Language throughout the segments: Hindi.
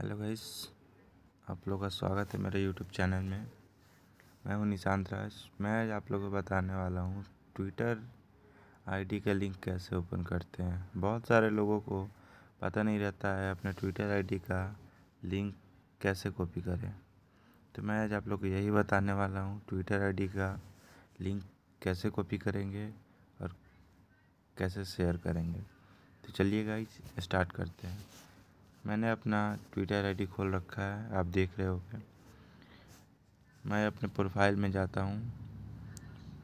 हेलो गाइस आप लोग का स्वागत है मेरे यूट्यूब चैनल में मैं हूं निशांत राज मैं आज आप लोगों को बताने वाला हूं ट्विटर आईडी का लिंक कैसे ओपन करते हैं बहुत सारे लोगों को पता नहीं रहता है अपने ट्विटर आईडी का लिंक कैसे कॉपी करें तो मैं आज आप लोग को यही बताने वाला हूँ ट्विटर आई का लिंक कैसे कॉपी करेंगे और कैसे शेयर करेंगे तो चलिए गाइज स्टार्ट करते हैं मैंने अपना ट्विटर आईडी खोल रखा है आप देख रहे हो मैं अपने प्रोफाइल में जाता हूँ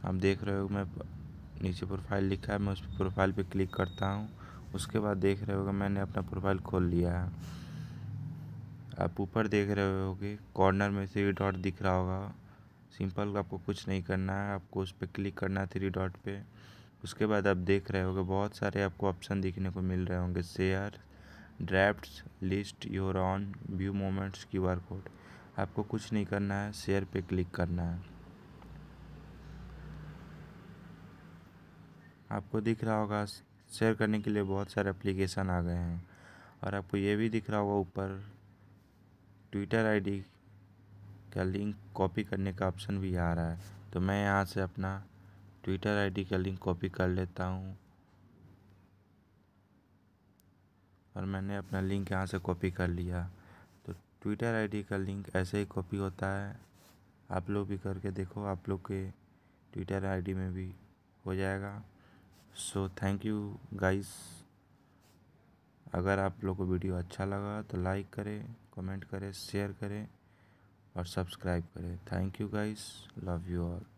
आप देख रहे हो मैं नीचे प्रोफाइल लिखा है मैं उस प्रोफाइल पे क्लिक करता हूँ उसके बाद देख रहे होगा मैंने अपना प्रोफाइल खोल लिया है आप ऊपर देख रहे होगे कॉर्नर में थ्री डॉट दिख रहा होगा सिंपल आपको कुछ नहीं करना है आपको उस पर क्लिक करना है थ्री डॉट पे उसके बाद आप देख रहे होगे बहुत सारे आपको ऑप्शन देखने को मिल रहे होंगे share drafts list your on view moments Q R code आपको कुछ नहीं करना है शेयर पे क्लिक करना है आपको दिख रहा होगा शेयर करने के लिए बहुत सारे एप्लीकेशन आ गए हैं और आपको ये भी दिख रहा होगा ऊपर ट्विटर आईडी का लिंक कॉपी करने का ऑप्शन भी आ रहा है तो मैं यहाँ से अपना ट्विटर आईडी का लिंक कॉपी कर लेता हूँ और मैंने अपना लिंक यहाँ से कॉपी कर लिया तो ट्विटर आई डी का लिंक ऐसे ही कॉपी होता है आप लोग भी करके देखो आप लोग के ट्विटर आई डी में भी हो जाएगा सो थैंक यू गाइस अगर आप लोग को वीडियो अच्छा लगा तो लाइक करें कमेंट करें शेयर करें और सब्सक्राइब करें thank you guys love you all